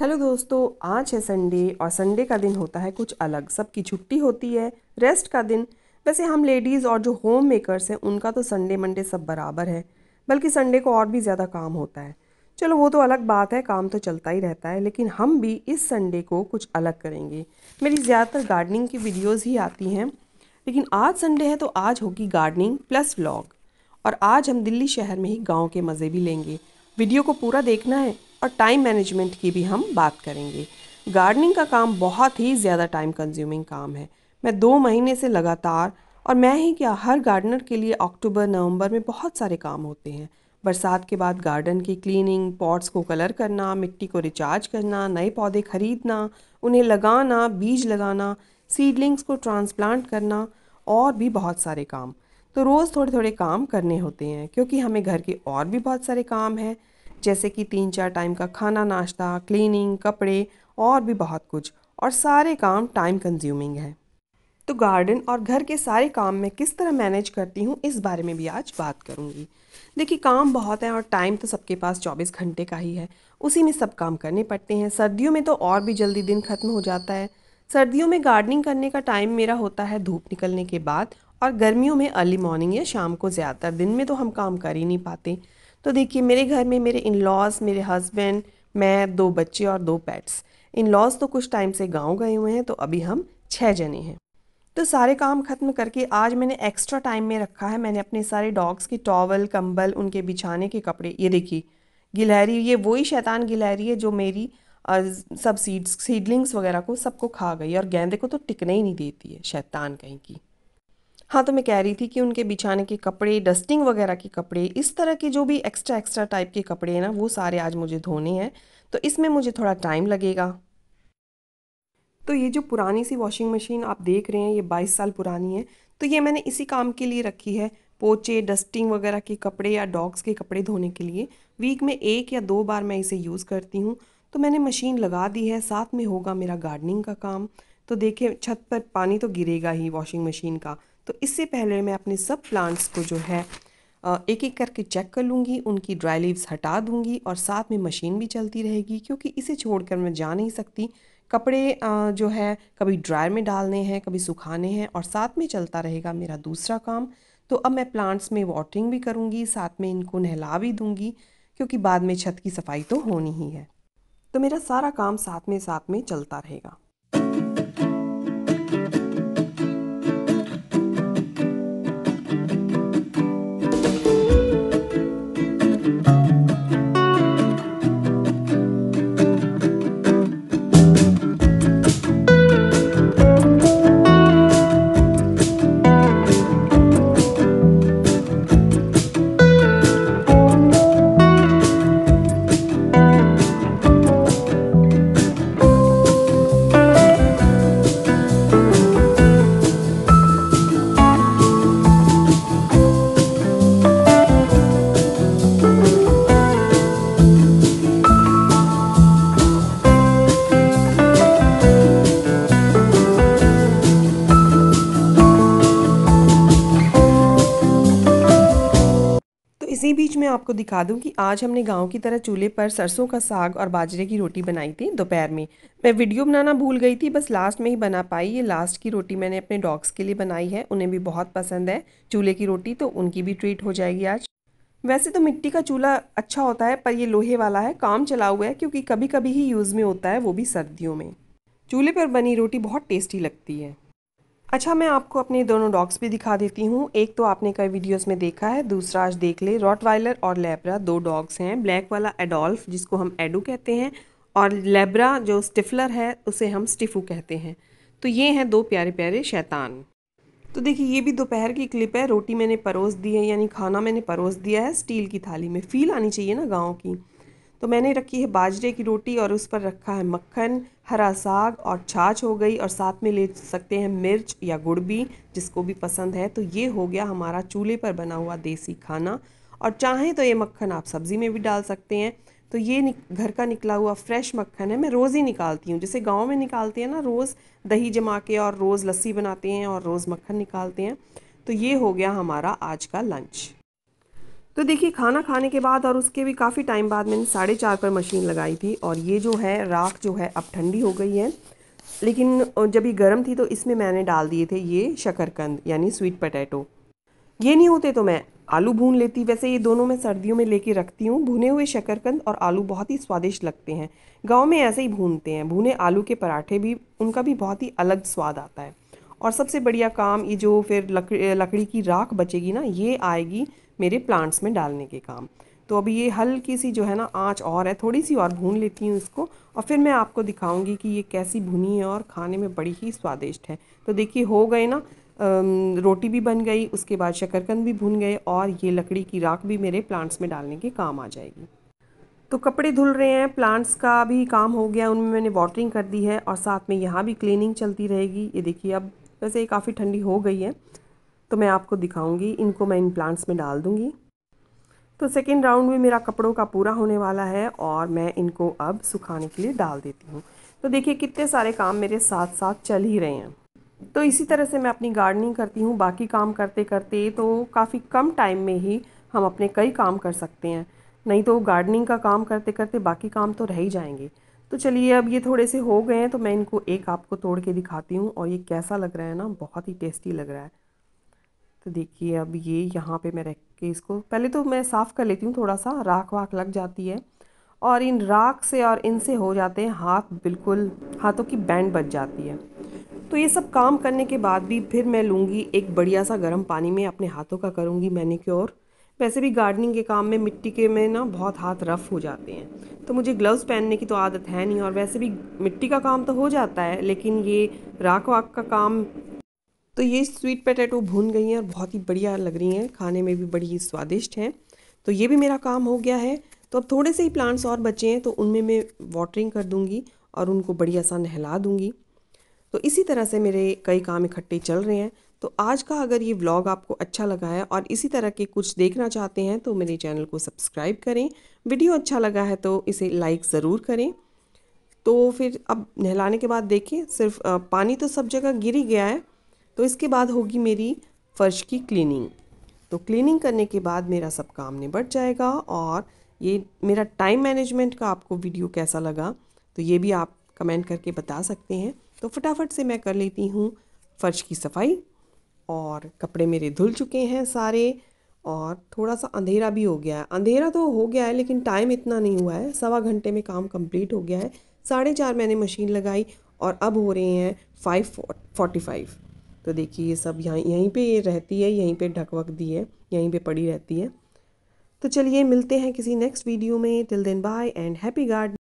hello दोस्तों आज है संडे और संडे का दिन होता है कुछ अलग सबकी छुट्टी होती है रेस्ट का दिन वैसे हम लेडीज़ और जो होम मेकर्स हैं उनका तो संडे मंडे सब बराबर है बल्कि संडे को और भी ज़्यादा काम होता है चलो वो तो अलग बात है काम तो चलता ही रहता है लेकिन हम भी इस संडे को कुछ अलग करेंगे मेरी ज़्यादातर गार्डनिंग की वीडियोज़ ही आती हैं लेकिन आज संडे है तो आज होगी गार्डनिंग प्लस व्लॉग और आज हम दिल्ली शहर में ही गाँव के मज़े भी लेंगे वीडियो को पूरा देखना है और टाइम मैनेजमेंट की भी हम बात करेंगे गार्डनिंग का काम बहुत ही ज़्यादा टाइम कंज्यूमिंग काम है मैं दो महीने से लगातार और मैं ही क्या हर गार्डनर के लिए अक्टूबर नवंबर में बहुत सारे काम होते हैं बरसात के बाद गार्डन की क्लीनिंग पॉट्स को कलर करना मिट्टी को रिचार्ज करना नए पौधे खरीदना उन्हें लगाना बीज लगाना सीडलिंग्स को ट्रांसप्लांट करना और भी बहुत सारे काम तो रोज़ थोड़े थोड़े काम करने होते हैं क्योंकि हमें घर के और भी बहुत सारे काम हैं जैसे कि तीन चार टाइम का खाना नाश्ता क्लीनिंग कपड़े और भी बहुत कुछ और सारे काम टाइम कंज्यूमिंग है तो गार्डन और घर के सारे काम मैं किस तरह मैनेज करती हूँ इस बारे में भी आज बात करूँगी देखिए काम बहुत है और टाइम तो सबके पास 24 घंटे का ही है उसी में सब काम करने पड़ते हैं सर्दियों में तो और भी जल्दी दिन ख़त्म हो जाता है सर्दियों में गार्डनिंग करने का टाइम मेरा होता है धूप निकलने के बाद और गर्मियों में अर्ली मॉर्निंग या शाम को ज़्यादातर दिन में तो हम काम कर ही नहीं पाते तो देखिए मेरे घर में मेरे इन लॉज मेरे हस्बैंड मैं दो बच्चे और दो पेट्स इन लॉज तो कुछ टाइम से गाँव गए हुए हैं तो अभी हम छः जने हैं तो सारे काम ख़त्म करके आज मैंने एक्स्ट्रा टाइम में रखा है मैंने अपने सारे डॉग्स की टॉवल कंबल उनके बिछाने के कपड़े ये देखिए गिलहरी ये वही शैतान गिलहरी है जो मेरी सब सीड्स सीडलिंग्स वगैरह को सबको खा गई और गेंदे को तो टिकने ही नहीं देती है शैतान कहीं की हाँ तो मैं कह रही थी कि उनके बिछाने के कपड़े डस्टिंग वगैरह के कपड़े इस तरह के जो भी एक्स्ट्रा एक्स्ट्रा टाइप के कपड़े हैं ना वो सारे आज मुझे धोने हैं तो इसमें मुझे थोड़ा टाइम लगेगा तो ये जो पुरानी सी वॉशिंग मशीन आप देख रहे हैं ये 22 साल पुरानी है तो ये मैंने इसी काम के लिए रखी है पोचे डस्टिंग वगैरह के कपड़े या डॉग्स के कपड़े धोने के लिए वीक में एक या दो बार मैं इसे यूज़ करती हूँ तो मैंने मशीन लगा दी है साथ में होगा मेरा गार्डनिंग का काम तो देखें छत पर पानी तो गिरेगा ही वॉशिंग मशीन का तो इससे पहले मैं अपने सब प्लांट्स को जो है एक एक करके चेक कर लूँगी उनकी ड्राई लीव्स हटा दूँगी और साथ में मशीन भी चलती रहेगी क्योंकि इसे छोड़कर मैं जा नहीं सकती कपड़े जो है कभी ड्रायर में डालने हैं कभी सुखाने हैं और साथ में चलता रहेगा मेरा दूसरा काम तो अब मैं प्लांट्स में वाटरिंग भी करूँगी साथ में इनको नहला भी दूँगी क्योंकि बाद में छत की सफाई तो होनी ही है तो मेरा सारा काम साथ में साथ में चलता रहेगा आपको दिखा दूं कि आज हमने गांव की तरह चूल्हे पर सरसों का साग और बाजरे की रोटी बनाई थी दोपहर में मैं वीडियो बनाना भूल गई थी बस लास्ट में ही बना पाई ये लास्ट की रोटी मैंने अपने डॉग्स के लिए बनाई है उन्हें भी बहुत पसंद है चूल्हे की रोटी तो उनकी भी ट्रीट हो जाएगी आज वैसे तो मिट्टी का चूल्हा अच्छा होता है पर ये लोहे वाला है काम चला हुआ है क्योंकि कभी कभी ही यूज़ में होता है वो भी सर्दियों में चूल्हे पर बनी रोटी बहुत टेस्टी लगती है अच्छा मैं आपको अपने दोनों डॉग्स भी दिखा देती हूँ एक तो आपने कई वीडियोस में देखा है दूसरा आज देख ले रॉटवाइलर और लेब्रा दो डॉग्स हैं ब्लैक वाला एडोल्फ जिसको हम एडू कहते हैं और लेब्रा जो स्टिफलर है उसे हम स्टिफू कहते हैं तो ये हैं दो प्यारे प्यारे शैतान तो देखिए ये भी दोपहर की क्लिप है रोटी मैंने परोस दी है यानी खाना मैंने परोस दिया है स्टील की थाली में फील आनी चाहिए ना गाँव की तो मैंने रखी है बाजरे की रोटी और उस पर रखा है मक्खन हरा साग और छाछ हो गई और साथ में ले सकते हैं मिर्च या गुड़ भी जिसको भी पसंद है तो ये हो गया हमारा चूल्हे पर बना हुआ देसी खाना और चाहें तो ये मक्खन आप सब्ज़ी में भी डाल सकते हैं तो ये घर का निकला हुआ फ्रेश मक्खन है मैं रोज़ ही निकालती हूँ जैसे गाँव में निकालते हैं ना रोज़ दही जमा के और रोज़ लस्सी बनाते हैं और रोज़ मक्खन निकालते हैं तो ये हो गया हमारा आज का लंच तो देखिए खाना खाने के बाद और उसके भी काफ़ी टाइम बाद मैंने साढ़े चार पर मशीन लगाई थी और ये जो है राख जो है अब ठंडी हो गई है लेकिन जब ये गर्म थी तो इसमें मैंने डाल दिए थे ये शकरकंद यानी स्वीट पटैटो ये नहीं होते तो मैं आलू भून लेती वैसे ये दोनों मैं सर्दियों में लेके रखती हूँ भुने हुए शकरकंद और आलू बहुत ही स्वादिष्ट लगते हैं गांव में ऐसे ही भूनते हैं भुने आलू के पराठे भी उनका भी बहुत ही अलग स्वाद आता है और सबसे बढ़िया काम ये जो फिर लकड़ी लकड़ी की राख बचेगी ना ये आएगी मेरे प्लांट्स में डालने के काम तो अभी ये हल्की सी जो है ना आँच और है थोड़ी सी और भून लेती हूँ इसको और फिर मैं आपको दिखाऊँगी कि ये कैसी भुनी है और खाने में बड़ी ही स्वादिष्ट है तो देखिए हो गए ना रोटी भी बन गई उसके बाद शकरकंद भी भुन गए और ये लकड़ी की राख भी मेरे प्लांट्स में डालने के काम आ जाएगी तो कपड़े धुल रहे हैं प्लांट्स का भी काम हो गया उनमें मैंने वाटरिंग कर दी है और साथ में यहाँ भी क्लीनिंग चलती रहेगी ये देखिए अब वैसे काफ़ी ठंडी हो गई है तो मैं आपको दिखाऊंगी इनको मैं इन प्लांट्स में डाल दूंगी तो सेकेंड राउंड भी मेरा कपड़ों का पूरा होने वाला है और मैं इनको अब सुखाने के लिए डाल देती हूँ तो देखिए कितने सारे काम मेरे साथ साथ चल ही रहे हैं तो इसी तरह से मैं अपनी गार्डनिंग करती हूँ बाकी काम करते करते तो काफ़ी कम टाइम में ही हम अपने कई काम कर सकते हैं नहीं तो गार्डनिंग का काम करते करते बाकी काम तो रह ही जाएंगे तो चलिए अब ये थोड़े से हो गए हैं तो मैं इनको एक आपको तोड़ के दिखाती हूँ और ये कैसा लग रहा है ना बहुत ही टेस्टी लग रहा है तो देखिए अब ये यहाँ पे मैं रख के इसको पहले तो मैं साफ़ कर लेती हूँ थोड़ा सा राख वाख लग जाती है और इन राख से और इनसे हो जाते हैं हाथ बिल्कुल हाथों की बैंड बच जाती है तो ये सब काम करने के बाद भी फिर मैं लूँगी एक बढ़िया सा गर्म पानी में अपने हाथों का करूँगी मैनिक्योर वैसे भी गार्डनिंग के काम में मिट्टी के में ना बहुत हाथ रफ़ हो जाते हैं तो मुझे ग्लव्स पहनने की तो आदत है नहीं और वैसे भी मिट्टी का काम तो हो जाता है लेकिन ये राख वाख का काम तो ये स्वीट पटेटो भून गई हैं और बहुत ही बढ़िया लग रही हैं खाने में भी बड़ी स्वादिष्ट हैं तो ये भी मेरा काम हो गया है तो अब थोड़े से ही प्लांट्स और बचे हैं तो उनमें मैं वाटरिंग कर दूँगी और उनको बढ़िया सा नहला दूँगी तो इसी तरह से मेरे कई काम इकट्ठे चल रहे हैं तो आज का अगर ये व्लॉग आपको अच्छा लगा है और इसी तरह के कुछ देखना चाहते हैं तो मेरे चैनल को सब्सक्राइब करें वीडियो अच्छा लगा है तो इसे लाइक ज़रूर करें तो फिर अब नहलाने के बाद देखें सिर्फ पानी तो सब जगह गिर ही गया है तो इसके बाद होगी मेरी फ़र्श की क्लीनिंग तो क्लीनिंग करने के बाद मेरा सब काम निबट जाएगा और ये मेरा टाइम मैनेजमेंट का आपको वीडियो कैसा लगा तो ये भी आप कमेंट करके बता सकते हैं तो फटाफट से मैं कर लेती हूँ फ़र्श की सफाई और कपड़े मेरे धुल चुके हैं सारे और थोड़ा सा अंधेरा भी हो गया है अंधेरा तो हो गया है लेकिन टाइम इतना नहीं हुआ है सवा घंटे में काम कंप्लीट हो गया है साढ़े चार मैंने मशीन लगाई और अब हो रहे हैं फाइव फोर्टी फाइव तो देखिए ये सब यहाँ यहीं पे ये रहती है यहीं पे ढक वक दी है यहीं पे पड़ी रहती है तो चलिए मिलते हैं किसी नेक्स्ट वीडियो में till then bye and happy garden